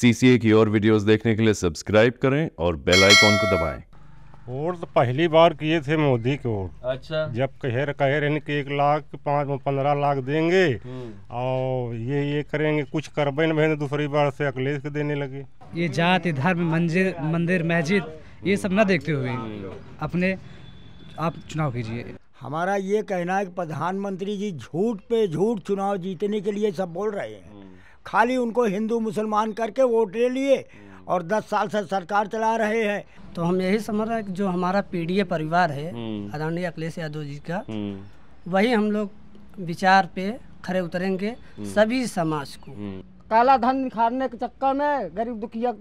CCA की और videos देखने के लिए सब्सक्राइब करें और बेल आइकॉन को दबाएं वोट तो पहली बार किए थे मोदी के वोट अच्छा जब कह रहे हैं कि एक लाख पाँच पंद्रह लाख देंगे हम्म। और ये ये करेंगे कुछ कर बहन दूसरी बार से अखिलेश के देने लगे ये जाति धर्म मंदिर मंदिर मस्जिद ये सब न देखते हुए हम्म। अपने आप चुनाव कीजिए हमारा ये कहना है कि प्रधानमंत्री जी झूठ पे झूठ चुनाव जीतने के लिए सब बोल रहे हैं हम्म। खाली उनको हिंदू मुसलमान करके वोट ले लिए और 10 साल से सरकार चला रहे हैं तो हम यही समझ रहे हैं जो हमारा पीडीए परिवार है हम्म। आदरणीय अखिलेश यादव जी का हम्म। वही हम लोग विचार पे खड़े उतरेंगे हम्म। सभी समाज को काला धन निखारने के चक्कर में गरीब दुखिया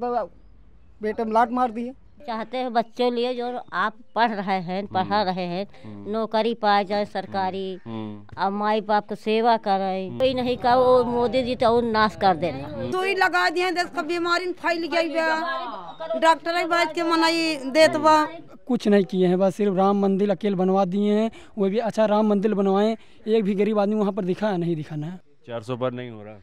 बेटे लाट मार दिए चाहते हैं बच्चों लिए जो आप पढ़ रहे हैं हम्म, पढ़ा रहे हैं हम्म। नौकरी पाए जाए सरकारी हम्म, अब माई बाप को सेवा करें कोई नहीं कहा वो मोदी जी तो नाश कर देना सुई लगा दिए बीमारी फैल गई डॉक्टर के मनाई दे कुछ नहीं किए हैं बस सिर्फ राम मंदिर अकेले बनवा दिए हैं वो भी अच्छा राम मंदिर बनवाए एक भी गरीब आदमी वहाँ पर दिखा नहीं दिखाना चार सौ पर नहीं हो रहा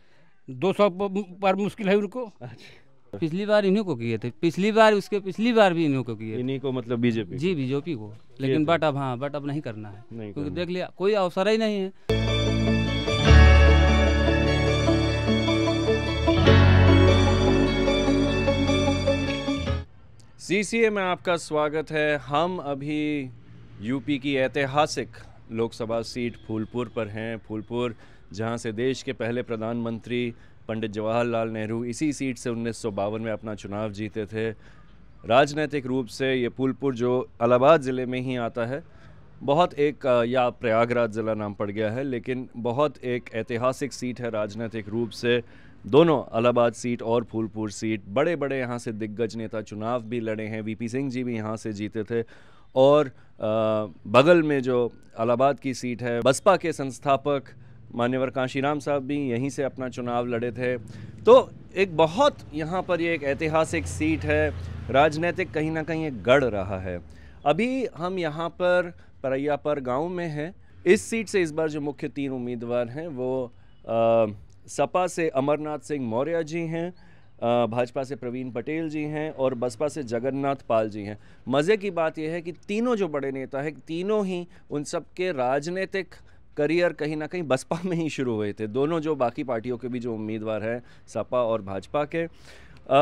दो सौ पर मुश्किल है उनको अच्छा पे पिछली बार इन्हीं को किए थे पिछली बार उसके पिछली बार भी इन्हीं को किए इन्हीं को मतलब बीजेपी जी बीजेपी को लेकिन बट अब हाँ बट अब नहीं करना है नहीं क्योंकि देख लिया कोई अवसर ही नहीं है सीसीए में आपका स्वागत है हम अभी यूपी की ऐतिहासिक लोकसभा सीट फूलपुर पर हैं फूलपुर जहां से देश के पहले प्रधानमंत्री पंडित जवाहरलाल नेहरू इसी सीट से उन्नीस में अपना चुनाव जीते थे राजनीतिक रूप से ये फूलपुर जो इलाहाबाद ज़िले में ही आता है बहुत एक या प्रयागराज ज़िला नाम पड़ गया है लेकिन बहुत एक ऐतिहासिक सीट है राजनीतिक रूप से दोनों अलाहाबाद सीट और फूलपुर सीट बड़े बड़े यहाँ से दिग्गज नेता चुनाव भी लड़े हैं वीपी सिंह जी भी यहाँ से जीते थे और बगल में जो अलाहाबाद की सीट है बसपा के संस्थापक मान्यवर कांशीराम साहब भी यहीं से अपना चुनाव लड़े थे तो एक बहुत यहाँ पर ये एक ऐतिहासिक सीट है राजनीतिक कहीं ना कहीं एक गढ़ रहा है अभी हम यहाँ पर परैया पर गाँव में हैं इस सीट से इस बार जो मुख्य तीन उम्मीदवार हैं वो आ, सपा से अमरनाथ सिंह मौर्य जी हैं भाजपा से प्रवीण पटेल जी हैं और बसपा से जगन्नाथ पाल जी हैं मज़े की बात यह है कि तीनों जो बड़े नेता हैं तीनों ही उन सब के राजनीतिक करियर कहीं ना कहीं बसपा में ही शुरू हुए थे दोनों जो बाकी पार्टियों के भी जो उम्मीदवार हैं सपा और भाजपा के आ,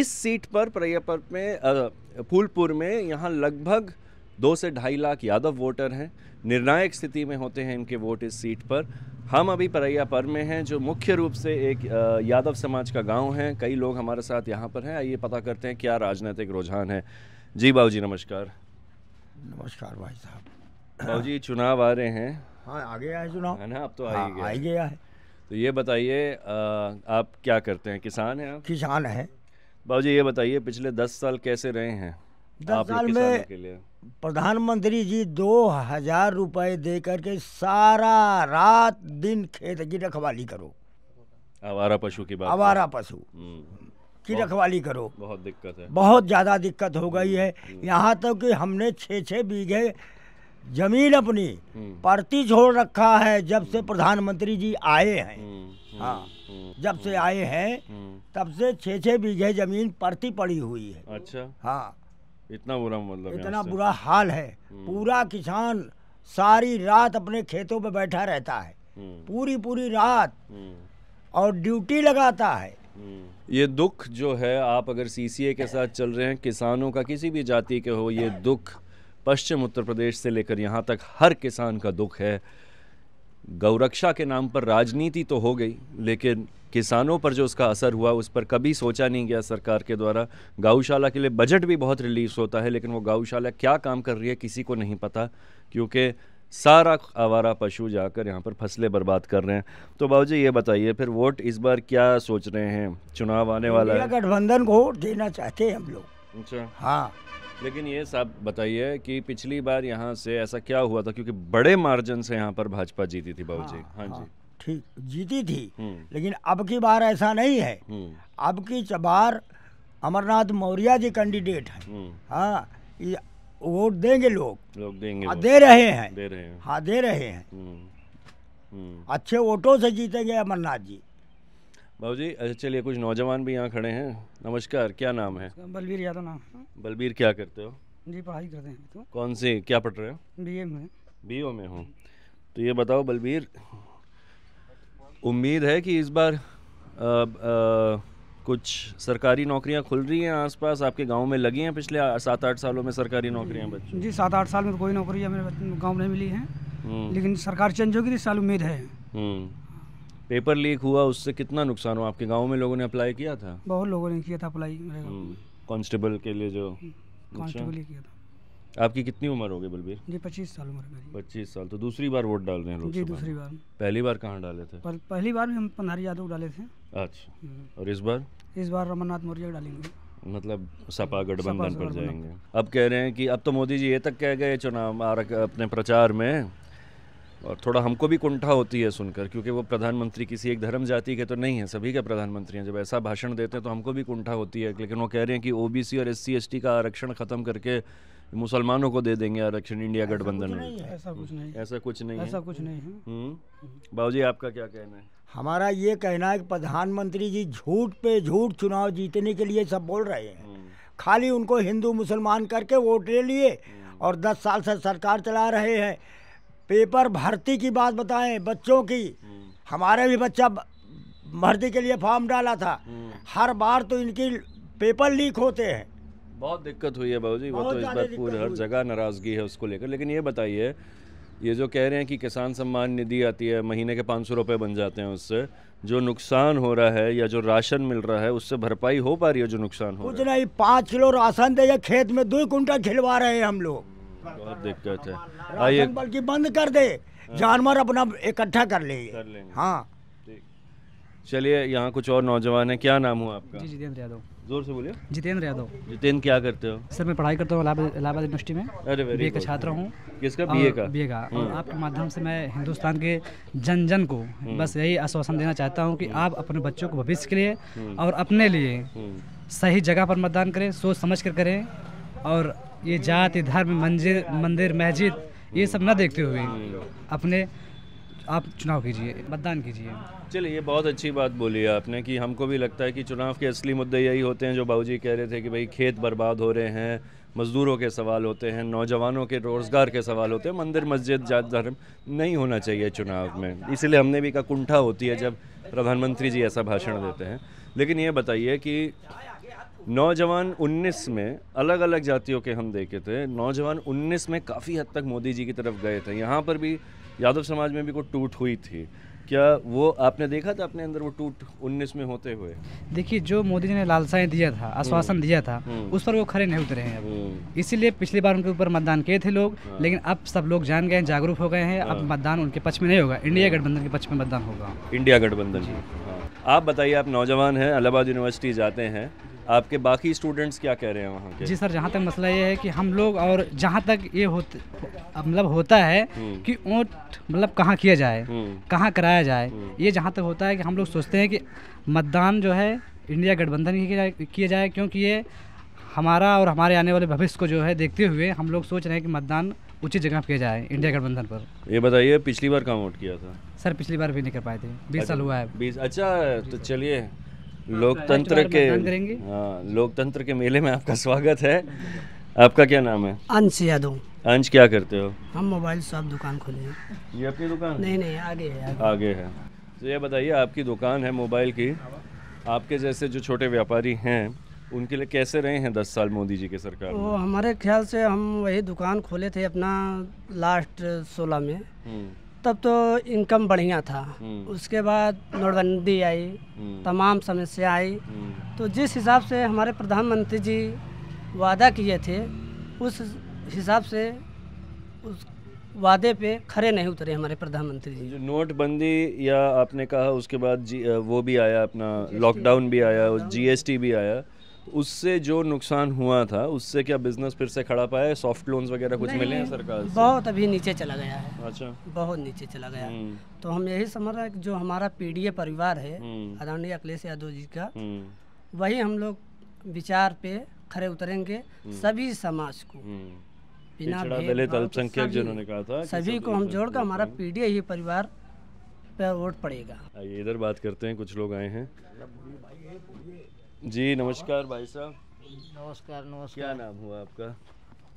इस सीट पर प्रयपर में फूलपुर में यहाँ लगभग दो से ढाई लाख यादव वोटर हैं निर्णायक स्थिति में होते हैं इनके वोट इस सीट पर हम अभी परैयापर में हैं जो मुख्य रूप से एक यादव समाज का गांव है कई लोग हमारे साथ यहाँ पर हैं आइए पता करते हैं क्या राजनीतिक रुझान है जी बाबू जी नमस्कार नमस्कार भाई साहब जी चुनाव आ रहे हैं हाँ आ गया है चुनाव है ना अब तो आ हाँ, ही गया गया है तो ये बताइए आप क्या करते हैं किसान हैं आप किसान है भाजी ये बताइए पिछले दस साल कैसे रहे हैं दस साल में प्रधानमंत्री जी दो हजार रुपये दे करके सारा रात दिन खेत की रखवाली करो आवारा पशु की बात आवारा पशु हम्म। की रखवाली करो बहुत दिक्कत है बहुत ज़्यादा दिक्कत हो गई है हम्म। यहाँ तक तो कि हमने छः छः बीघे जमीन अपनी हम्म। परती छोड़ रखा है जब से हम्म। प्रधानमंत्री जी आए हैं हम्म, हाँ जब से आए हैं तब से छः छः बीघे जमीन परती पड़ी हुई है अच्छा हाँ इतना बुरा मतलब इतना बुरा हाल है पूरा किसान सारी रात अपने खेतों में बैठा रहता है पूरी पूरी रात और ड्यूटी लगाता है ये दुख जो है आप अगर सीसीए के साथ चल रहे हैं किसानों का किसी भी जाति के हो ये दुख पश्चिम उत्तर प्रदेश से लेकर यहाँ तक हर किसान का दुख है गौरक्षा के नाम पर राजनीति तो हो गई लेकिन किसानों पर जो उसका असर हुआ उस पर कभी सोचा नहीं गया सरकार के द्वारा गौशाला के लिए बजट भी बहुत रिलीज होता है लेकिन वो गौशाला क्या काम कर रही है किसी को नहीं पता क्योंकि सारा आवारा पशु जाकर यहाँ पर फसलें बर्बाद कर रहे हैं तो बाबू जी ये बताइए फिर वोट इस बार क्या सोच रहे हैं चुनाव आने वाला है गठबंधन को देना चाहते हैं हम लोग अच्छा हाँ लेकिन ये साहब बताइए कि पिछली बार यहाँ से ऐसा क्या हुआ था क्योंकि बड़े मार्जिन से यहाँ पर भाजपा जीती थी बाबू जी हाँ, हाँ जी हाँ, ठीक जीती थी हम्म। लेकिन अब की बार ऐसा नहीं है हम्म। अब की बार अमरनाथ मौर्य जी कैंडिडेट हैं हम्म। हाँ वोट देंगे लोग लोग देंगे आ, हाँ, दे रहे हैं दे रहे हैं हाँ दे रहे हैं अच्छे वोटों से जीतेंगे अमरनाथ जी बाबू जी अच्छा चलिए कुछ नौजवान भी यहाँ खड़े हैं नमस्कार क्या नाम है बलबीर यादव नाम बलबीर क्या करते हो जी पढ़ाई करते हैं तो कौन से क्या पढ़ रहे हो बी ए में बी ओ में हूँ तो ये बताओ बलबीर उम्मीद है कि इस बार आ, आ, कुछ सरकारी नौकरियां खुल रही हैं आसपास आपके गांव में लगी हैं पिछले सात आठ सालों में सरकारी नौकरियां बच्चों जी सात आठ साल में तो कोई नौकरी गाँव में मिली है हम्म। लेकिन सरकार चेंज होगी तो इस साल उम्मीद है हम्म। पेपर लीक हुआ उससे कितना नुकसान हुआ आपके गांव में लोगों ने अप्लाई किया था बहुत लोगों ने किया था अप्लाई हम्म, कांस्टेबल के लिए जो हम्म, कांस्टेबल ही किया था आपकी कितनी उम्र होगी बलबीर जी पच्चीस साल उम्र मेरी पच्चीस साल तो दूसरी बार वोट डाल रहे हैं लोग जी दूसरी बार पहली बार कहाँ डाले थे पर, पहली बार भी हम पन्हारी यादव डाले थे अच्छा हम्म। और इस बार इस बार रमननाथ मौर्य डालेंगे मतलब सपा गठबंधन पर जाएंगे अब कह रहे हैं कि अब तो मोदी जी ये तक कह गए चुनाव अपने प्रचार में और थोड़ा हमको भी कुंठा होती है सुनकर क्योंकि वो प्रधानमंत्री किसी एक धर्म जाति के तो नहीं है सभी के प्रधानमंत्री हैं जब ऐसा भाषण देते हैं तो हमको भी कुंठा होती है लेकिन वो कह रहे हैं कि ओबीसी और एससी एसटी का आरक्षण ख़त्म करके मुसलमानों को दे देंगे आरक्षण इंडिया गठबंधन में ऐसा कुछ नहीं ऐसा कुछ नहीं ऐसा कुछ नहीं है हम्म। बाबूजी आपका क्या कहना है हमारा ये कहना है कि प्रधानमंत्री जी झूठ पे झूठ चुनाव जीतने के लिए सब बोल रहे हैं हम्म। खाली उनको हिंदू मुसलमान करके वोट ले लिए हम्म। और दस साल से सरकार चला रहे हैं पेपर भर्ती की बात बताएं बच्चों की हमारे भी बच्चा भर्ती के लिए फॉर्म डाला था हर बार तो इनकी पेपर लीक होते हैं बहुत दिक्कत हुई है जी वो तो इस बार पूरे हर जगह नाराज़गी है उसको लेकर लेकिन ये बताइए ये जो कह रहे हैं कि किसान सम्मान निधि आती है महीने के पाँच सौ रुपये बन जाते हैं उससे जो नुकसान हो रहा है या जो राशन मिल रहा है उससे भरपाई हो पा रही है जो नुकसान हो कुछ नहीं पाँच किलो राशन देगा खेत में दो कुंटल खिलवा रहे हैं हम लोग बहुत दिक्कत है आइए बल्कि बंद कर दे हाँ। जानवर अपना इकट्ठा कर ले कर हाँ चलिए यहाँ कुछ और नौजवान है क्या नाम हुआ आपका जी जितेंद्र यादव जोर से बोलिए जितेंद्र यादव जितेंद्र क्या करते हो सर मैं पढ़ाई करता हूँ इलाहाबाद यूनिवर्सिटी में बीए का छात्र हूँ किसका बीए का बीए का हम्म। आपके माध्यम से मैं हिंदुस्तान के जन जन को हम्म। बस यही आश्वासन देना चाहता हूँ कि हम्म। आप अपने बच्चों को भविष्य के लिए और अपने लिए सही जगह पर मतदान करें सोच समझ कर करें और ये जाति धर्म मंजिर मंदिर मस्जिद ये सब ना देखते हुए अपने आप चुनाव कीजिए मतदान कीजिए चलिए ये बहुत अच्छी बात बोली है आपने कि हमको भी लगता है कि चुनाव के असली मुद्दे यही होते हैं जो बाबूजी कह रहे थे कि भाई खेत बर्बाद हो रहे हैं मज़दूरों के सवाल होते हैं नौजवानों के रोज़गार के सवाल होते हैं मंदिर मस्जिद जात धर्म नहीं होना चाहिए चुनाव में इसीलिए हमने भी का कुंठा होती है जब प्रधानमंत्री जी ऐसा भाषण देते हैं लेकिन ये बताइए कि नौजवान 19 में अलग अलग जातियों के हम देखे थे नौजवान 19 में काफ़ी हद तक मोदी जी की तरफ गए थे यहाँ पर भी यादव समाज में भी कोई टूट हुई थी क्या वो आपने देखा था अपने अंदर वो टूट 19 में होते हुए देखिए जो मोदी जी ने लालसाएं दिया था हम्म। आश्वासन दिया था हम्म। उस पर वो खड़े नहीं उतरे हैं हम्म। इसीलिए पिछली बार उनके ऊपर मतदान किए थे लोग हाँ। लेकिन अब सब लोग जान गए जागरूक हो गए हैं अब हाँ। मतदान उनके पक्ष में नहीं होगा इंडिया हाँ। गठबंधन के पक्ष में मतदान होगा इंडिया गठबंधन जी आप बताइए आप नौजवान हैं अलाहाबाद यूनिवर्सिटी जाते हैं आपके बाकी स्टूडेंट्स क्या कह रहे हैं वहाँ जी सर जहाँ तक मसला ये है कि हम लोग और जहाँ तक ये मतलब होता है हम्म। कि ऊँट मतलब कहाँ किया जाए हम्म। कहाँ कराया जाए हम्म। ये जहाँ तक होता है कि हम लोग सोचते हैं कि मतदान जो है इंडिया गठबंधन किया जाए क्योंकि ये हमारा और हमारे आने वाले भविष्य को जो है देखते हुए हम लोग सोच रहे हैं कि मतदान उचित जगह किया जाए इंडिया गठबंधन पर ये बताइए पिछली बार कहाँ वोट किया था सर पिछली बार भी नहीं कर पाए थे बीस अच्छा, साल हुआ है बीस अच्छा तो चलिए हाँ, तो लोकतंत्र के हाँ, लोकतंत्र के मेले में आपका स्वागत है आपका क्या नाम है अंश यादव अंश क्या करते हो हम मोबाइल शॉप दुकान खोले हैं ये अपनी दुकान नहीं नहीं आगे है आगे, आगे है तो ये बताइए आपकी दुकान है मोबाइल की आपके जैसे जो छोटे व्यापारी हैं उनके लिए कैसे रहे हैं दस साल मोदी जी के सरकार वो हमारे ख्याल से हम वही दुकान खोले थे अपना लास्ट सोलह में हम्म। तब तो इनकम बढ़िया था हम्म। उसके बाद नोटबंदी आई हम्म। तमाम समस्या आई हम्म। तो जिस हिसाब से हमारे प्रधानमंत्री जी वादा किए थे उस हिसाब से उस वादे पे खड़े नहीं उतरे हमारे प्रधानमंत्री जी नोटबंदी या आपने कहा उसके बाद वो भी आया अपना लॉकडाउन भी आया जीएसटी भी आया उससे जो नुकसान हुआ था उससे क्या बिजनेस फिर से खड़ा पाया सॉफ्ट लोन्स वगैरह कुछ मिले हैं सरकार से बहुत अभी नीचे चला गया है अच्छा बहुत नीचे चला गया हम्म। तो हम यही समझ रहे हैं जो हमारा पीडीए परिवार है अदानी हम्म। अखिलेश यादव जी का हम्म। वही हम लोग विचार पे खड़े उतरेंगे सभी समाज को बिना दलित अल्पसंख्यक जिन्होंने कहा था सभी को हम जोड़कर हमारा पीडीए ही परिवार पे वोट पड़ेगा इधर बात करते हैं कुछ लोग आए हैं जी नमस्कार भाई साहब नमस्कार नमस्कार क्या नाम हुआ आपका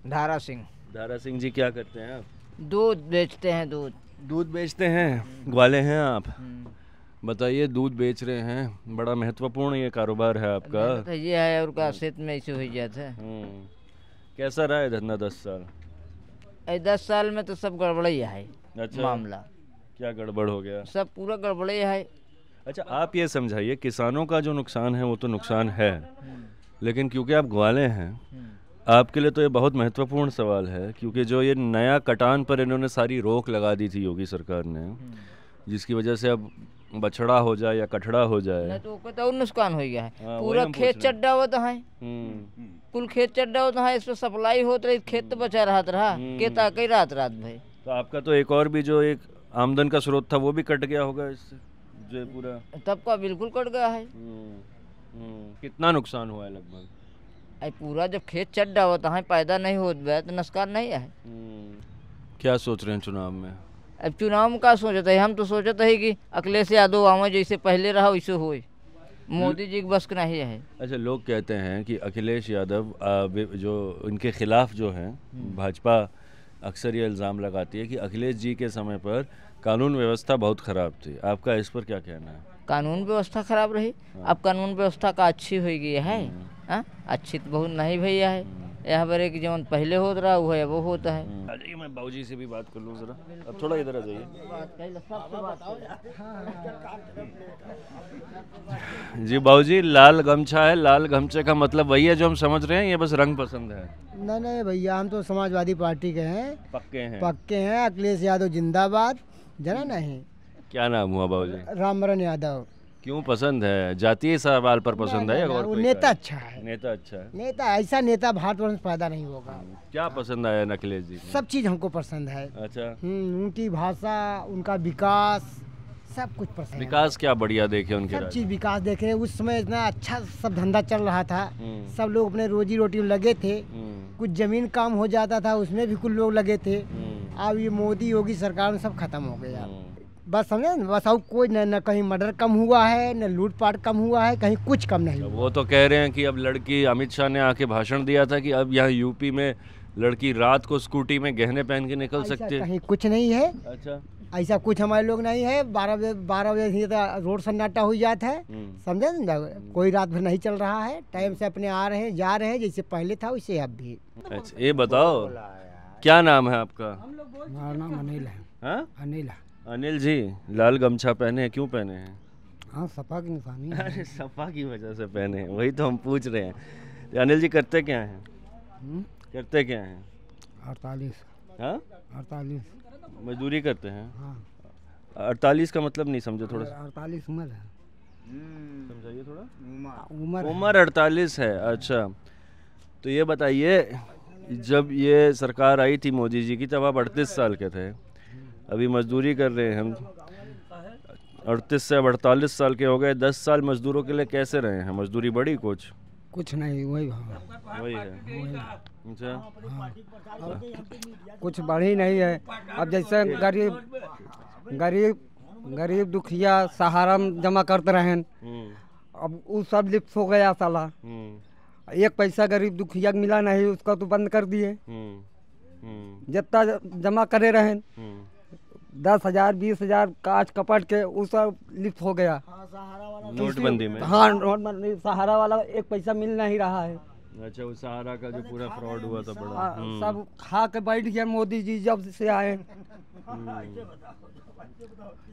धारा सिंह धारा सिंह जी क्या करते हैं आप दूध बेचते हैं दूध दूध बेचते हैं ग्वाले हैं आप हम्म। बताइए दूध बेच रहे हैं बड़ा महत्वपूर्ण ये कारोबार है आपका तो ये है और का में इसे हो जाता है हम्म। कैसा रहा है धंधा दस साल दस साल में तो सब गड़बड़ ही है अच्छा मामला क्या गड़बड़ हो गया सब पूरा ही है अच्छा आप ये समझाइए किसानों का जो नुकसान है वो तो नुकसान है लेकिन क्योंकि आप ग्वाले हैं आपके लिए तो ये बहुत महत्वपूर्ण सवाल है क्योंकि जो ये नया कटान पर इन्होंने सारी रोक लगा दी थी योगी सरकार ने जिसकी वजह से अब बछड़ा हो जाए या कठड़ा हो जाए तो नुकसान हो गया है हाँ, पूरा खेत चड्डा तो है कुल हम्म। खेत चड्डा तो है इसमें सप्लाई हो तो खेत तो बचा रहा रहा के ताकि रात रात भाई तो आपका तो एक और भी जो एक आमदन का स्रोत था वो भी कट गया होगा इससे जो है पूरा तबका बिल्कुल कट गया है हम्म, हम्म, कितना नुकसान हुआ है लगभग आई पूरा जब खेत चढ़ा हुआ होता पैदा नहीं हो तो नुकसान नहीं है हम्म, क्या सोच रहे हैं चुनाव में अब चुनाव में क्या सोचते है हम तो सोचते है कि अखिलेश यादव आवे जैसे पहले रहा वैसे हो मोदी जी बस का नहीं है अच्छा लोग कहते हैं कि अखिलेश यादव जो इनके खिलाफ जो है भाजपा अक्सर ये इल्ज़ाम लगाती है कि अखिलेश जी के समय पर कानून व्यवस्था बहुत ख़राब थी आपका इस पर क्या कहना है कानून व्यवस्था खराब रही हाँ। अब कानून व्यवस्था का अच्छी हो गई है हाँ। हाँ? अच्छी तो बहुत नहीं भैया है यहाँ पर एक जीवन पहले होता रहा वो है वो होता है मैं बाबूजी से भी बात कर लूँ जरा अब थोड़ा इधर आ जाइए जी बाबूजी लाल गमछा है लाल गमछे का मतलब वही है जो हम समझ रहे हैं ये बस रंग पसंद है नहीं नहीं भैया हम तो समाजवादी पार्टी के हैं पक्के हैं पक्के हैं अखिलेश यादव जिंदाबाद जना हम्म। नहीं क्या नाम हुआ बाबू जी रामरण यादव क्यों पसंद है जातीय सवाल पर पसंद है या और कोई नेता अच्छा है नेता अच्छा है नेता ऐसा नेता भारत में पैदा नहीं होगा हम्म, क्या पसंद आया नखिलेश जी सब चीज़ हमको पसंद है अच्छा उनकी हम्म, भाषा उनका विकास सब कुछ पसंद विकास क्या बढ़िया देखे उनके सब चीज विकास देख रहे उस समय इतना अच्छा सब धंधा चल रहा था हम्म। सब लोग अपने रोजी रोटी लगे थे कुछ जमीन काम हो जाता था उसमें भी कुछ लोग लगे थे अब ये मोदी योगी सरकार में सब खत्म हो गया बस समझे बस अब कोई न न कहीं मर्डर कम हुआ है न लूटपाट कम हुआ है कहीं कुछ कम नहीं वो तो कह रहे हैं कि अब लड़की अमित शाह ने आके भाषण दिया था कि अब यहाँ यूपी में लड़की रात को स्कूटी में गहने पहन के निकल सकती है कहीं कुछ नहीं है अच्छा ऐसा कुछ हमारे लोग नहीं है बारह बजे बारह बजे तो रोड सन्नाटा हो जाता है हम्म। समझे ना कोई रात भर नहीं चल रहा है टाइम से अपने आ रहे हैं जा रहे हैं जैसे पहले था वैसे अब भी अच्छा ये बताओ क्या नाम है आपका हमारा नाम अनिल है हाँ? अनिल है अनिल जी लाल गमछा पहने हैं क्यों पहने हैं हाँ सपा की निशानी अरे सपा की वजह से पहने हैं वही तो हम पूछ रहे हैं तो अनिल जी करते क्या हैं हम्म? करते क्या हैं अड़तालीस हाँ अड़तालीस मजदूरी करते हैं हाँ अड़तालीस का मतलब नहीं समझो थोड़ा अड़तालीस उम्र है हम्म। समझाइए थोड़ा उम्र उम्र अड़तालीस है अच्छा तो ये बताइए जब ये सरकार आई थी मोदी जी की तब आप अड़तीस साल के थे अभी मजदूरी कर रहे हैं हम अड़तीस से अब अड़तालीस साल के हो गए दस साल मजदूरों के लिए कैसे रहे हैं मजदूरी बढ़ी कुछ कुछ नहीं वही वही है अच्छा हाँ। कुछ बढ़ी नहीं है अब जैसे गरीब गरीब गरीब दुखिया सहारा जमा करते रहे हम्म। अब वो सब लिप्स हो गया साला हम्म। एक पैसा गरीब दुखिया मिला नहीं उसका तो बंद कर दिए हम्म। जितना जमा करे रहें दस हजार बीस हजार काच कपट के उस सब लिप्त हो गया हाँ, नोटबंदी में हाँ नोटबंदी सहारा वाला एक पैसा मिल नहीं रहा है अच्छा वो सहारा का जो पूरा फ्रॉड हुआ था बड़ा हम्म। सब खा के बैठ गया मोदी जी जब से आए हम्म।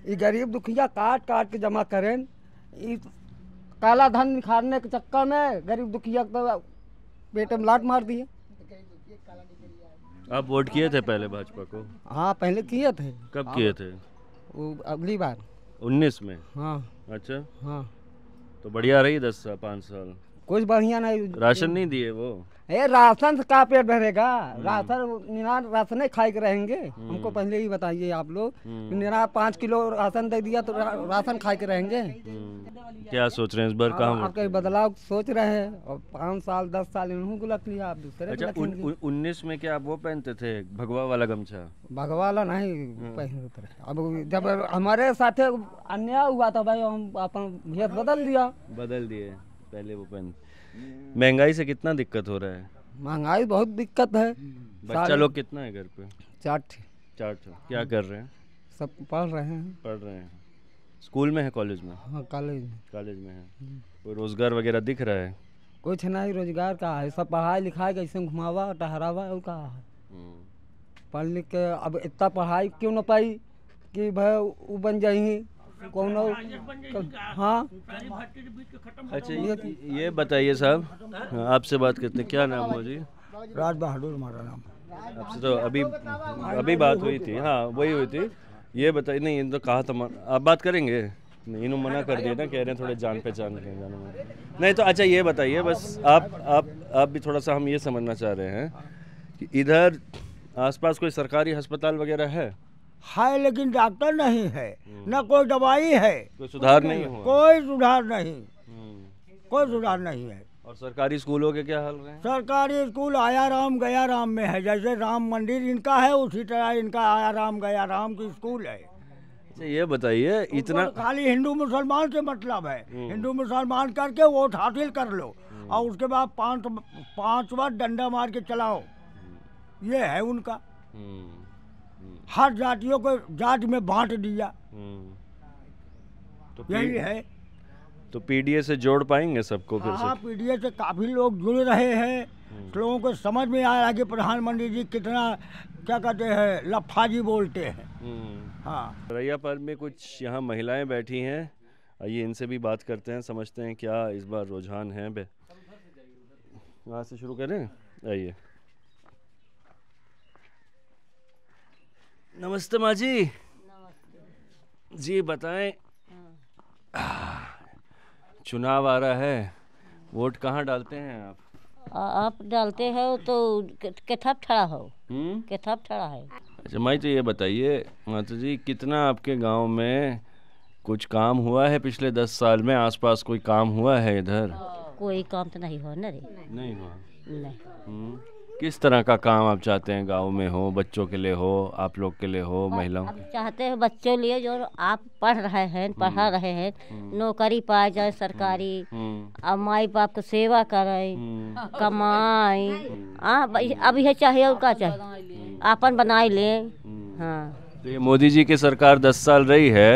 ये गरीब दुखिया काट काट के जमा करें काला धन निखारने के चक्कर में गरीब दुखिया तो पेट में लाट मार दिए आप वोट किए थे पहले भाजपा को हाँ पहले किए थे कब किए थे वो अगली बार उन्नीस में हाँ अच्छा हाँ तो बढ़िया रही दस पाँच साल कुछ बढ़िया नहीं राशन नहीं दिए वो ये राशन का पेट भरेगा हम्म। राशन निरा राशन खाए के रहेंगे हम्म। हमको पहले ही बताइए आप लोग हम्म। निरा पाँच किलो राशन दे दिया तो रा, राशन खाए के रहेंगे क्या सोच रहे हैं इस बार काम आपके बदलाव सोच रहे हैं और पाँच साल दस साल इन्हों को लग लिया आप दूसरे अच्छा, उन्नीस में क्या आप वो पहनते थे भगवा वाला गमछा भगवा वाला नहीं पहनते अब जब हमारे साथ अन्याय हुआ था भाई हम अपन भेद बदल दिया बदल दिए पहले वो पहनते महंगाई से कितना दिक्कत हो रहा है महंगाई बहुत दिक्कत है बच्चा लोग कितना है घर पे चार चार क्या कर रहे हैं सब पढ़ रहे हैं पढ़ रहे हैं स्कूल में है कॉलेज में हाँ कॉलेज में कॉलेज में है हम्म। कोई रोजगार वगैरह दिख रहा है कुछ नहीं रोजगार का है सब पढ़ाई लिखाई कैसे घुमावा टहरावा और का है हम्म। पढ़ लिख के अब इतना पढ़ाई क्यों ना पाई कि भाई वो बन जाएंगे हाँ अच्छा ये, अच्छा। ये बताइए साहब आपसे बात करते हैं क्या नाम हो जी राज बहादुर हमारा नाम आपसे तो अभी अभी बात हुई थी हाँ वही हुई थी ये बताइए नहीं इन तो कहा था आप बात करेंगे नहीं इन्होंने मना कर दिया ना कह रहे हैं थोड़े जान पहचान रहे हैं में नहीं तो अच्छा ये बताइए बस आप आप आप भी थोड़ा सा हम ये समझना चाह रहे हैं कि इधर आसपास कोई सरकारी अस्पताल वगैरह है है लेकिन डॉक्टर नहीं है हम्म। न कोई दवाई है कोई सुधार नहीं हुआ कोई सुधार नहीं हम्म। कोई सुधार नहीं है और सरकारी स्कूलों के क्या हाल रहे हैं सरकारी स्कूल आया राम गया राम में है जैसे राम मंदिर इनका है उसी तरह इनका आया राम गया राम की स्कूल है अच्छा, ये बताइए तो इतना खाली हिंदू मुसलमान से मतलब है हम्म। हिंदू मुसलमान करके वोट हासिल कर लो और उसके बाद पांच पांच बार डंडा मार के चलाओ ये है उनका हर जातियों को जाति में बांट दिया हम्म। तो यही है तो पीडीए से जोड़ पाएंगे सबको फिर हाँ पीडीए से काफ़ी लोग जुड़ रहे हैं तो लोगों को समझ में आ रहा है कि प्रधानमंत्री जी कितना क्या कहते हैं जी बोलते हैं हम्म। हाँ रैया पर्व में कुछ यहाँ महिलाएं बैठी हैं आइए इनसे भी बात करते हैं समझते हैं क्या इस बार रुझान है यहाँ से शुरू करें आइए नमस्ते माँ जी नमस्ते जी बताएं चुनाव आ रहा है वोट कहाँ डालते हैं आप आ, आप डालते हो तो किताब ठड़ा हो हम्म? किताब ठड़ा है अच्छा माई तो ये बताइए माता जी कितना आपके गांव में कुछ काम हुआ है पिछले दस साल में आसपास कोई काम हुआ है इधर कोई काम तो नहीं हुआ ना रे नहीं हुआ नहीं हम्म? किस तरह का काम आप चाहते हैं गांव में हो बच्चों के लिए हो आप लोग के लिए हो महिलाओं चाहते हैं बच्चों लिए जो आप पढ़ रहे हैं हम्म, पढ़ा रहे हैं हम्म। नौकरी पा जाए सरकारी अब हम्म, माई बाप को सेवा करें कमाए अब यह चाहिए और क्या चाहिए आपन बनाए ले हाँ तो ये मोदी जी की सरकार दस साल रही है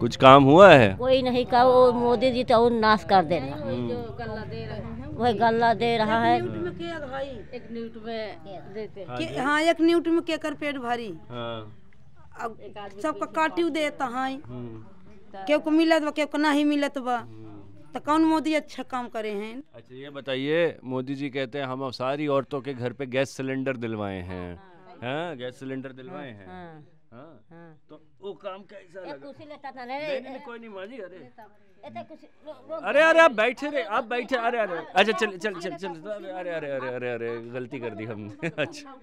कुछ काम हुआ है कोई नहीं कहा मोदी जी तो नाश कर देना कोई गल्ला दे रहा है एक न्यूट में देते हाँ, हाँ एक न्यूट में केकर पेट भरी हाँ। सबका काटी देता है हम्म। केव को मिलत बा केव को नहीं मिलत बा तो कौन मोदी अच्छा काम करे हैं अच्छा ये बताइए मोदी जी कहते हैं हम अब सारी औरतों के घर पे गैस सिलेंडर दिलवाए हैं हाँ, हाँ, हाँ, गैस सिलेंडर दिलवाए हाँ, हैं हाँ, हाँ, हाँ। हाँ। तो वो काम कैसा लगा कुर्सी लेता था नहीं नहीं, कोई नहीं माजी अरे तो अरे अरे आप बैठे रे आप बैठे अरे अरे हाँ, अच्छा चल चल चल चल तो तो अरे अरे अरे अरे अरे अरे गलती कर दी हमने अच्छा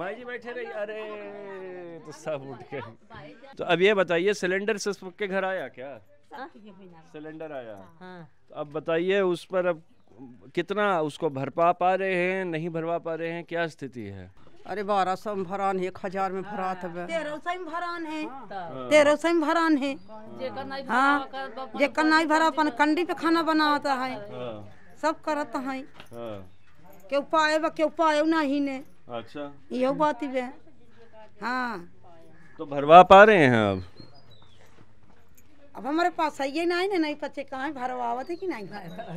माई जी बैठे रही अरे तो सब उठ के तो अब ये बताइए सिलेंडर से के घर आया क्या सिलेंडर आया तो अब बताइए उस पर अब कितना उसको भरपा पा रहे हैं नहीं भरवा पा रहे हैं क्या स्थिति है अरे बारह सौ भरान है एक हजार में भरा था हाँ। तेरह सौ भरान है हाँ। हाँ। तेरह सौ में भरान है हाँ जे कन्ना भरा अपन कंडी पे खाना बनाता है सब करता है के उपाय बा के उपाय ना ही ने अच्छा यो बात ही है हाँ तो भरवा पा रहे हैं अब अब हमारे पास है ये ही ना नहीं पचे कहाँ भरवा आवत है कि नहीं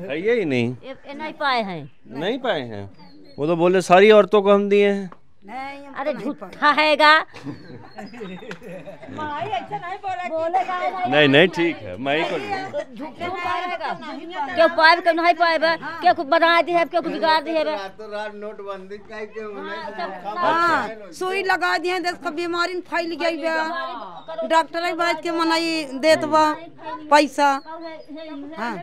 है ये ही नहीं नहीं पाए हैं नहीं पाए हैं वो तो बोले सारी औरतों को हम दिए हैं अरे तो झूठा हैगा अच्छा नहीं नहीं ठीक है माई को तो क्यों पाइब क्यों नहीं पाए बे हाँ। क्यों कुछ बना दी है क्यों कुछ बिगाड़ दी है रात तो नोट बंद नोटबंदी हां हाँ, सुई लगा दी है दस का बीमारी फैल गई बा डॉक्टर बात के मनाई देत बा पैसा हां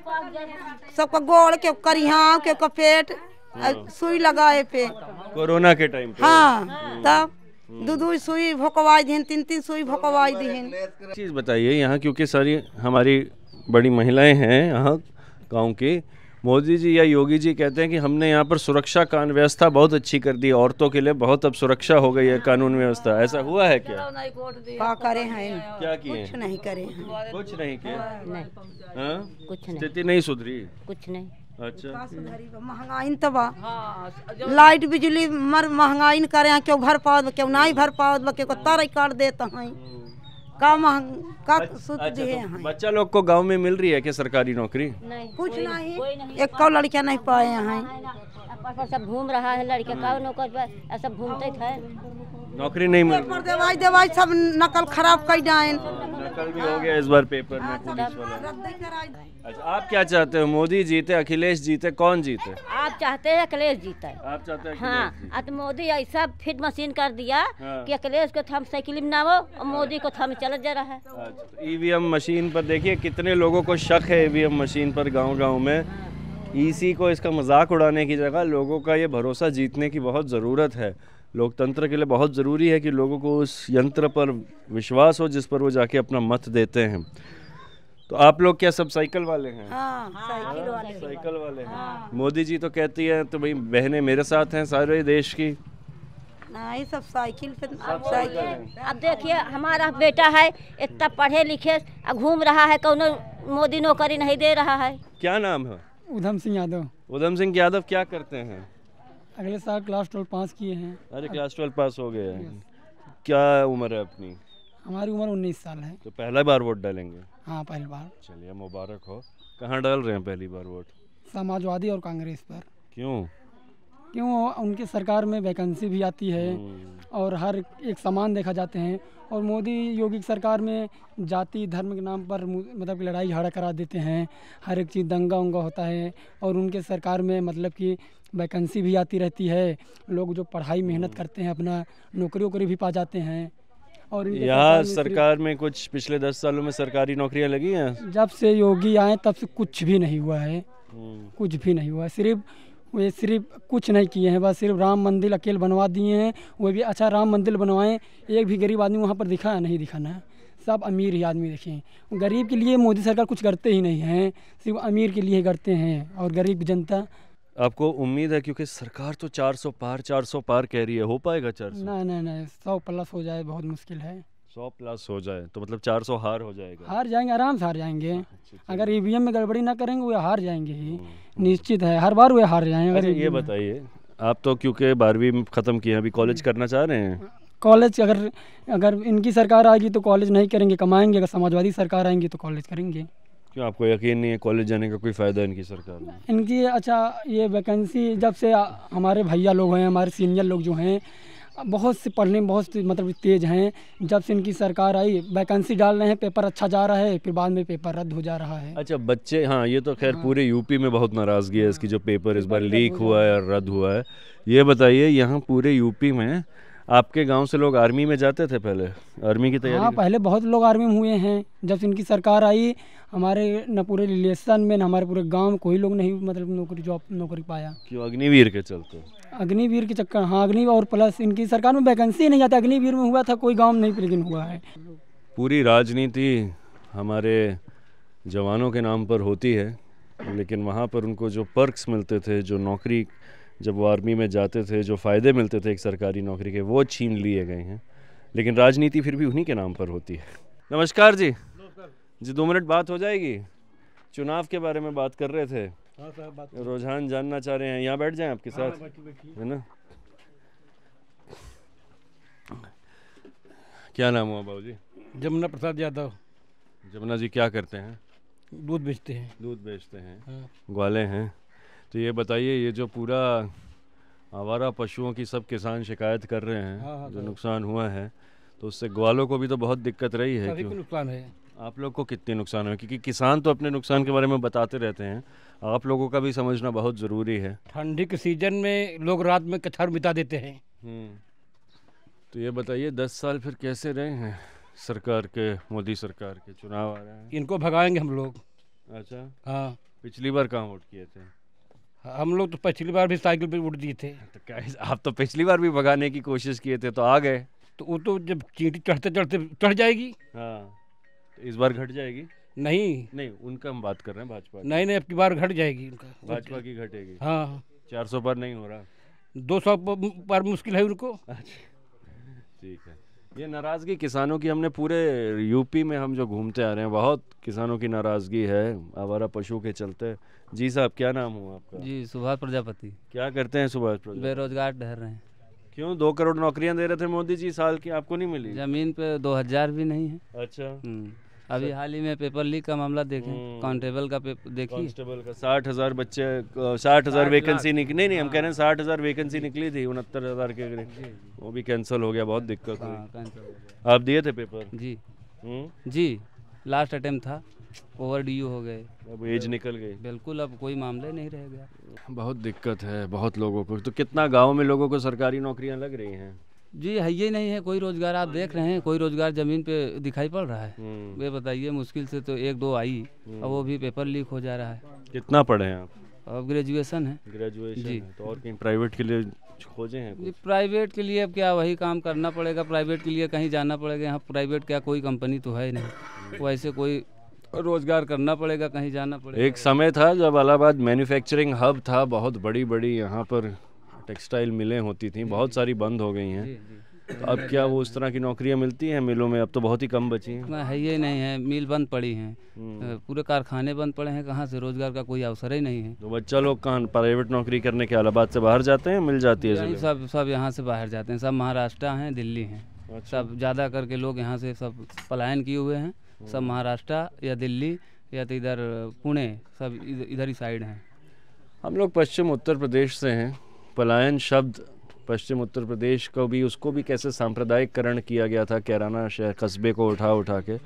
सबका गोड़ के करिहा के पेट हाँ। सुई लगाए पे कोरोना के टाइम पे हाँ हम्म। तब दो दो सुई भोकवाई दिन तीन तीन सुई भोकवाई दिन चीज़ बताइए यहाँ क्योंकि सारी हमारी बड़ी महिलाएं हैं यहाँ गाँव की मोदी जी या योगी जी कहते हैं कि हमने यहाँ पर सुरक्षा कानून व्यवस्था बहुत अच्छी कर दी औरतों के लिए बहुत अब सुरक्षा हो गई है कानून व्यवस्था ऐसा हुआ है क्या क्या करे हैं क्या किए कुछ नहीं करे हैं कुछ नहीं किया हाँ। हाँ? कुछ स्थिति नहीं सुधरी कुछ नहीं अच्छा महंगाई हाँ, लाइट बिजली मर महंगाई करे क्यों भर पाओ क्यों ना भर पावत क्यों काट देते अच्छा, तो हैं का महंग का बच्चा लोग को गांव में मिल रही है क्या सरकारी नौकरी नहीं कुछ नहीं एक लड़कियां नहीं हाँ, पाए हैं हाँ, पर सब घूम रहा है लड़के हाँ। का नौकर सब घूमते थे नौकरी नहीं मिल पेपर दवाई दवाई सब नकल खराब कर जाए नकल भी हो गया इस बार पेपर में हाँ, पुलिस वाला अच्छा आप क्या चाहते हो मोदी जीते अखिलेश जीते कौन जीते आप चाहते हैं अखिलेश जीते आप चाहते हैं हाँ तो मोदी ऐसा फिट मशीन कर दिया हाँ। कि अखिलेश को थम साइकिल ना हो और हाँ। मोदी को थम चला जा रहा है अच्छा, तो ईवीएम मशीन पर देखिए कितने लोगों को शक है ईवीएम मशीन पर गाँव गाँव में इसी को इसका मजाक उड़ाने की जगह लोगों का ये भरोसा जीतने की बहुत ज़रूरत है लोकतंत्र के लिए बहुत ज़रूरी है कि लोगों को उस यंत्र पर विश्वास हो जिस पर वो जाके अपना मत देते हैं तो आप लोग क्या सब साइकिल वाले हैं हाँ, साइकिल वाले हाँ, साइकिल वाले हैं हाँ। मोदी जी तो कहती है तो भाई बहनें मेरे साथ हैं सारे देश की नहीं सब साइकिल सब साइकिल अब देखिए हमारा बेटा है इतना पढ़े लिखे घूम रहा है कौन मोदी नौकरी नहीं दे रहा है क्या नाम है उधम सिंह यादव उधम सिंह यादव क्या करते हैं अगले साल क्लास ट्वेल्व पास किए हैं अरे क्लास ट्वेल्व पास हो गए हैं क्या उम्र है अपनी हमारी उम्र उन्नीस साल है तो पहला बार वोट डालेंगे हाँ पहली बार चलिए मुबारक हो कहाँ डाल रहे हैं पहली बार वोट समाजवादी और कांग्रेस पर क्यों क्यों उनके सरकार में वैकेंसी भी आती है हम्म। और हर एक समान देखा जाते हैं और मोदी योगी की सरकार में जाति धर्म के नाम पर मतलब लड़ाई झगड़ा करा देते हैं हर एक चीज़ दंगा उंगा होता है और उनके सरकार में मतलब कि वैकेंसी भी आती रहती है लोग जो पढ़ाई मेहनत हम्म। करते हैं अपना नौकरी वोकरी भी पा जाते हैं और यहाँ सरकार में कुछ पिछले दस सालों में सरकारी नौकरियाँ लगी हैं जब से योगी आए तब से कुछ भी नहीं हुआ है हम्म। कुछ भी नहीं हुआ सिर्फ वे सिर्फ कुछ नहीं किए हैं बस सिर्फ राम मंदिर अकेले बनवा दिए हैं वो भी अच्छा राम मंदिर बनवाएं एक भी गरीब आदमी वहाँ पर दिखा है नहीं दिखाना है सब अमीर ही आदमी देखें गरीब के लिए मोदी सरकार कुछ करते ही नहीं हैं सिर्फ अमीर के लिए करते हैं और गरीब जनता आपको उम्मीद है क्योंकि सरकार तो 400 पार 400 पार कह रही है हो पाएगा चार ना ना ना सौ प्लस हो जाए बहुत मुश्किल है सौ प्लस हो जाए तो मतलब चार सौ हार हो जाएगा हार जाएंगे आराम से हार जाएंगे अच्छा, अच्छा, अच्छा। अगर ईवीएम e में गड़बड़ी ना करेंगे वे हार जाएंगे ही निश्चित है हर बार वे हार जाएंगे अगर ये बताइए आप तो क्योंकि बारहवीं ख़त्म किए अभी कॉलेज हम्म। करना चाह रहे हैं कॉलेज अगर अगर इनकी सरकार आएगी तो कॉलेज नहीं करेंगे कमाएंगे अगर समाजवादी सरकार आएंगी तो कॉलेज करेंगे क्यों आपको यकीन नहीं है कॉलेज जाने का कोई फ़ायदा इनकी सरकार में इनकी अच्छा ये वैकेंसी जब से हमारे भैया लोग हैं हमारे सीनियर लोग जो हैं बहुत से पढ़ने में बहुत मतलब तेज़ हैं जब से इनकी सरकार आई वैकेंसी डाल रहे हैं पेपर अच्छा जा रहा है फिर बाद में पेपर रद्द हो जा रहा है अच्छा बच्चे हाँ ये तो खैर हाँ। पूरे यूपी में बहुत नाराज़गी है हाँ। इसकी जो पेपर इस बार लीक हुआ है और रद्द हुआ है ये बताइए यहाँ पूरे यूपी में आपके गांव से लोग आर्मी में जाते थे पहले आर्मी की तैयारी हाँ पहले बहुत लोग आर्मी में हुए हैं जब इनकी सरकार आई हमारे न पूरे रिलेशन में न हमारे पूरे गांव कोई लोग नहीं मतलब नौकरी जॉब नौकरी पाया क्यों अग्निवीर के चलते अग्निवीर के चक्कर हाँ अग्नि और प्लस इनकी सरकार में वैकेंसी नहीं आती अग्निवीर में हुआ था कोई गांव नहीं लेकिन हुआ है पूरी राजनीति हमारे जवानों के नाम पर होती है लेकिन वहाँ पर उनको जो पर्क्स मिलते थे जो नौकरी जब वो आर्मी में जाते थे जो फ़ायदे मिलते थे एक सरकारी नौकरी के वो छीन लिए गए हैं लेकिन राजनीति फिर भी उन्हीं के नाम पर होती है नमस्कार जी जी दो मिनट बात हो जाएगी चुनाव के बारे में बात कर रहे थे हाँ, रुझान जानना चाह रहे हैं यहाँ बैठ जाएं आपके हाँ, हाँ, साथ है ना क्या नाम हुआ बाबू जी जमुना प्रसाद यादव जमुना जी क्या करते हैं दूध बेचते हैं दूध बेचते हैं हाँ। ग्वाले हैं तो ये बताइए ये जो पूरा आवारा पशुओं की सब किसान शिकायत कर रहे हैं हाँ, हाँ, जो नुकसान हुआ है तो उससे ग्वालों को भी तो बहुत दिक्कत रही है नुकसान है आप लोग को कितने नुकसान हुए क्योंकि किसान तो अपने नुकसान के बारे में बताते रहते हैं आप लोगों का भी समझना बहुत ज़रूरी है ठंडी के सीजन में लोग रात में कथर बिता देते हैं हम्म। तो ये बताइए दस साल फिर कैसे रहे हैं सरकार के मोदी सरकार के चुनाव आ रहे हैं इनको भगाएंगे हम लोग अच्छा हाँ पिछली बार कहाँ वोट किए थे हम लोग तो पिछली बार भी साइकिल पर उठ दिए थे तो क्या आप तो पिछली बार भी भगाने की कोशिश किए थे तो आ गए तो वो तो जब चींटी चढ़ते चढ़ते चढ़ जाएगी हाँ तो इस बार घट जाएगी नहीं नहीं उनका हम बात कर रहे हैं भाजपा नहीं नहीं अब की बार घट जाएगी उनका भाजपा की घटेगी हाँ चार सौ पर नहीं हो रहा दो सौ पर मुश्किल है उनको अच्छा। ठीक है ये नाराज़गी किसानों की हमने पूरे यूपी में हम जो घूमते आ रहे हैं बहुत किसानों की नाराज़गी है आवारा पशु के चलते जी साहब क्या नाम हुआ आपका जी सुभाष प्रजापति क्या करते हैं सुभाष प्रजापति बेरोजगार ठहर रहे हैं क्यों दो करोड़ नौकरियां दे रहे थे मोदी जी साल की आपको नहीं मिली जमीन पे दो हजार भी नहीं है अच्छा हम्म। अभी हाल ही में पेपर लीक का मामला देखें हम्म। कॉन्स्टेबल का देखिए का साठ हजार बच्चे साठ हजार वैकेंसी निकली नहीं, नहीं हम हाँ। कह रहे हैं साठ हजार वैकेंसी निकली थी उनहत्तर हजार के करीब वो भी कैंसिल हो गया बहुत दिक्कत हुई हाँ, आप दिए थे पेपर जी हम्म? जी लास्ट अटेम्प्ट था ओवर ड्यू हो गए अब एज निकल गई बिल्कुल अब कोई मामला नहीं रह गया बहुत दिक्कत है बहुत लोगों को तो कितना गांव में लोगों को सरकारी नौकरियां लग रही हैं जी है ही नहीं है कोई रोजगार आप हाँ, देख रहे हैं कोई रोजगार जमीन पे दिखाई पड़ रहा है वे हम्म। बताइए मुश्किल से तो एक दो आई हम्म। अब वो भी पेपर लीक हो जा रहा है कितना पढ़े हैं आप अब ग्रेजुएशन है ग्रेजुएशन जी है, तो और कहीं प्राइवेट के लिए खोजे हैं जी प्राइवेट के लिए अब क्या वही काम करना पड़ेगा प्राइवेट के लिए कहीं जाना पड़ेगा यहाँ प्राइवेट क्या कोई कंपनी तो है नहीं हम्म। वैसे कोई रोजगार करना पड़ेगा कहीं जाना पड़ेगा एक समय था जब अलाहाबाद मैन्युफैक्चरिंग हब था बहुत बड़ी बड़ी यहाँ पर टेक्सटाइल मिलें होती थी बहुत सारी बंद हो गई हैं तो अब क्या वो उस तरह की नौकरियां मिलती हैं मिलों में अब तो बहुत ही कम बची हैं है ये नहीं है मिल बंद पड़ी हैं हम्म। पूरे कारखाने बंद पड़े हैं कहाँ से रोजगार का कोई अवसर ही नहीं है तो बच्चा लोग कहाँ प्राइवेट नौकरी करने के अलाबाद से बाहर जाते हैं मिल जाती है सब सब यहाँ से बाहर जाते हैं सब महाराष्ट्र हैं दिल्ली हैं अच्छा। सब ज़्यादा करके लोग यहाँ से सब पलायन किए हुए हैं सब हम्म। महाराष्ट्र या दिल्ली या तो इधर पुणे सब इधर ही साइड हैं हम लोग पश्चिम उत्तर प्रदेश से हैं पलायन शब्द पश्चिम उत्तर प्रदेश को भी उसको भी कैसे सांप्रदायिककरण किया गया था कैराना शहर कस्बे को उठा उठा के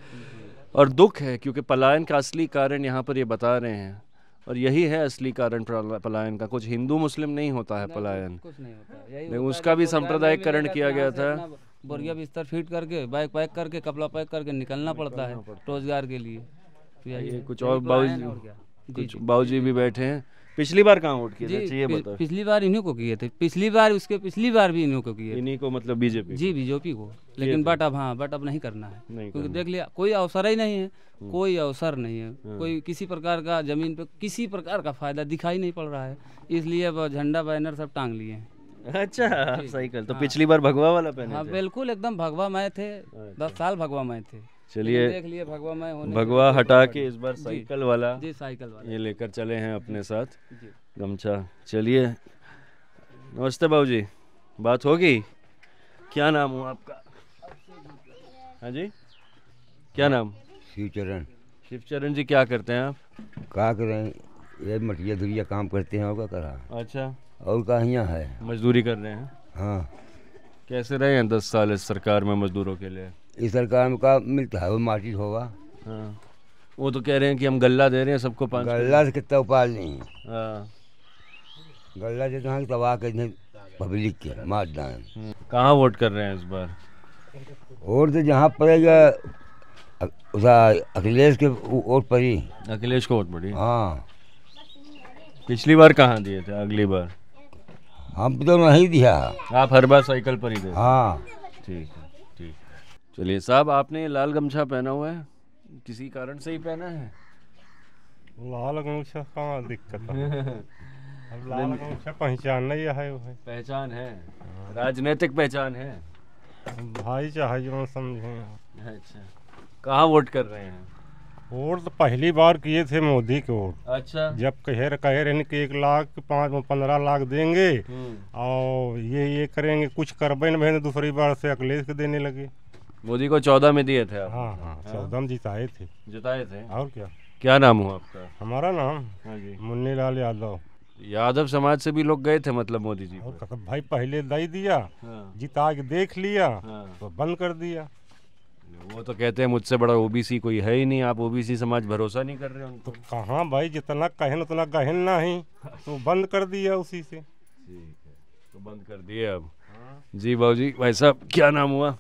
और दुख है क्योंकि पलायन का असली कारण यहाँ पर ये बता रहे हैं और यही है असली कारण पलायन का कुछ हिंदू मुस्लिम नहीं होता है पलायन कुछ नहीं होता यही उसका भी सांप्रदायिककरण किया गया था बोरिया बिस्तर फिट करके बाइक पैक करके कपड़ा पैक करके निकलना पड़ता है रोजगार के लिए तो कुछ और बाबू कुछ बाबूजी भी बैठे हैं पिछली बार कहाँ वोट किए थे चाहिए अच्छा, बताओ पिछली बार इन्हीं को किए थे पिछली बार उसके पिछली बार भी इन्हीं को किए इन्हीं को मतलब बीजेपी जी बीजेपी को लेकिन बट अब हाँ बट अब नहीं करना है क्योंकि देख लिया कोई अवसर ही नहीं है हम्म। कोई अवसर नहीं है हाँ। कोई किसी प्रकार का जमीन पे किसी प्रकार का फायदा दिखाई नहीं पड़ रहा है इसलिए अब झंडा बैनर सब टांग लिए हैं अच्छा सही कर तो हाँ। पिछली बार भगवा वाला पहने हाँ बिल्कुल एकदम भगवा मैं थे अच्छा। दस साल भगवा मैं थे चलिए देख लिए भगवा मैं होने भगवा हटा के इस बार साइकिल वाला जी साइकिल वाला ये लेकर चले हैं अपने साथ गमछा चलिए नमस्ते बाबू जी बात होगी क्या नाम हो आपका हाँ जी क्या नाम शिवचरण शिवचरण जी क्या करते हैं आप क्या करें ये मटिया धुरिया काम करते हैं होगा करा अच्छा और कहाँ है मजदूरी कर रहे हैं हाँ कैसे रहे हैं दस साल इस सरकार में मजदूरों के लिए इस सरकार का मिलता है वो माचिस होगा हाँ। वो तो कह रहे हैं कि हम गल्ला दे रहे हैं सबको पाँच गल्ला से कितना उपाल नहीं है हाँ। गल्ला से कहाँ तो तबाह कर पब्लिक के मतदान कहाँ वोट कर रहे हैं इस बार वोट तो जहाँ पड़ेगा अखिलेश के वोट पड़ी अखिलेश को वोट पड़ी हाँ पिछली बार कहाँ दिए थे अगली बार हम तो नहीं दिया आप हर बार साइकिल पर ही थे हाँ ठीक चलिए साहब आपने लाल गमछा पहना हुआ है किसी कारण से ही पहना है लाल गमछा कहाँ दिक्कत है अब लाल गमछा पहचान नहीं है पहचान है राजनीतिक पहचान है भाई चाहे जो समझे अच्छा कहाँ वोट कर रहे हैं वोट तो पहली बार किए थे मोदी के वोट अच्छा जब कह कह रहे कि एक लाख पाँच पंद्रह लाख देंगे हम्म। और ये ये करेंगे कुछ करबे न दूसरी बार से अखिलेश के देने लगे मोदी को चौदह में दिए थे आप हाँ हाँ चौदह में जिताए थे जिताए थे और क्या क्या नाम हुआ आपका हमारा नाम हाँ मुन्नी लाल यादव यादव समाज से भी लोग गए थे मतलब मोदी जी और भाई पहले दई दिया हाँ। जिता के देख लिया हाँ। तो बंद कर दिया वो तो कहते हैं मुझसे बड़ा ओबीसी कोई है ही नहीं आप ओबीसी समाज भरोसा नहीं कर रहे हो तो कहाँ भाई जितना कहन उतना गहन ना ही तो बंद कर दिया उसी से ठीक है तो बंद कर दिए अब हाँ। जी भाजी भाई साहब क्या नाम हुआ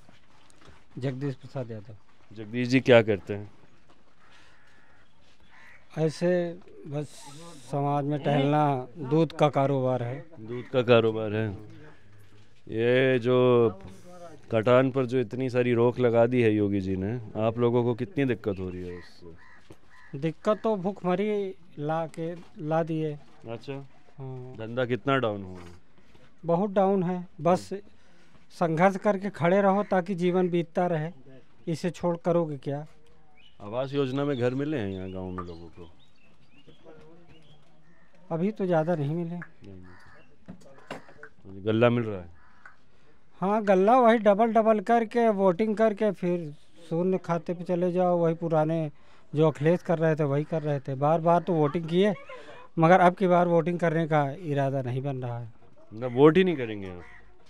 जगदीश प्रसाद यादव जगदीश जी क्या करते हैं ऐसे बस समाज में टहलना दूध का कारोबार है दूध का कारोबार है ये जो कटान पर जो इतनी सारी रोक लगा दी है योगी जी ने आप लोगों को कितनी दिक्कत हो रही है उससे दिक्कत तो भूखमरी ला के ला दिए अच्छा हाँ। धंधा कितना डाउन हुआ बहुत डाउन है बस संघर्ष करके खड़े रहो ताकि जीवन बीतता रहे इसे छोड़ करोगे क्या आवास योजना में घर मिले हैं यहाँ गांव में लोगों को अभी तो ज़्यादा नहीं मिले गल्ला मिल रहा है हाँ गल्ला वही डबल डबल करके वोटिंग करके फिर शून्य खाते पे चले जाओ वही पुराने जो अखिलेश कर रहे थे वही कर रहे थे बार बार तो वोटिंग किए मगर अब की बार वोटिंग करने का इरादा नहीं बन रहा है वोट ही नहीं करेंगे आप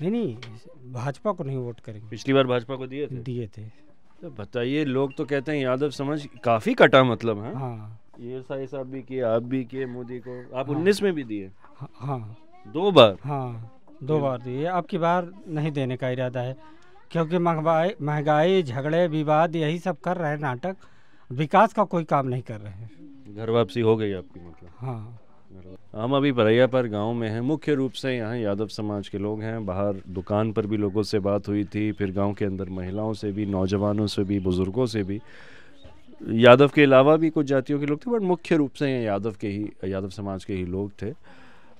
नहीं नहीं भाजपा को नहीं वोट करेंगे पिछली बार भाजपा को दिए थे दिए थे तो बताइए लोग तो कहते हैं यादव समझ काफ़ी कटा मतलब है हाँ? हाँ ये साई साहब भी किए आप भी किए मोदी को आप हाँ। उन्नीस में भी दिए हाँ, हाँ। दो बार हाँ दो बार दिए आपकी बार नहीं देने का इरादा है क्योंकि महंगाई झगड़े विवाद यही सब कर रहे नाटक विकास का कोई काम नहीं कर रहे हैं घर वापसी हो गई आपकी मतलब हाँ हम अभी बरैया पर गांव में हैं मुख्य रूप से यहाँ यादव समाज के लोग हैं बाहर दुकान पर भी लोगों से बात हुई थी फिर गांव के अंदर महिलाओं से भी नौजवानों से भी बुज़ुर्गों से भी यादव के अलावा भी कुछ जातियों के लोग थे बट मुख्य रूप से यहाँ यादव के ही यादव समाज के ही लोग थे आ,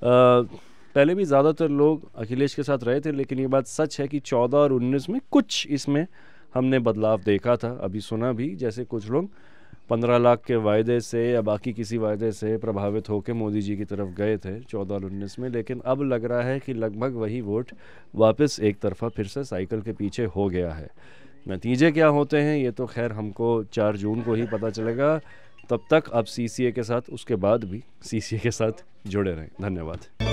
पहले भी ज़्यादातर लोग अखिलेश के साथ रहे थे लेकिन ये बात सच है कि चौदह और उन्नीस में कुछ इसमें हमने बदलाव देखा था अभी सुना भी जैसे कुछ लोग पंद्रह लाख के वायदे से या बाकी किसी वायदे से प्रभावित होकर मोदी जी की तरफ गए थे चौदह और उन्नीस में लेकिन अब लग रहा है कि लगभग वही वोट वापस एक तरफा फिर से साइकिल के पीछे हो गया है नतीजे क्या होते हैं ये तो खैर हमको चार जून को ही पता चलेगा तब तक आप सी के साथ उसके बाद भी सी के साथ जुड़े रहें धन्यवाद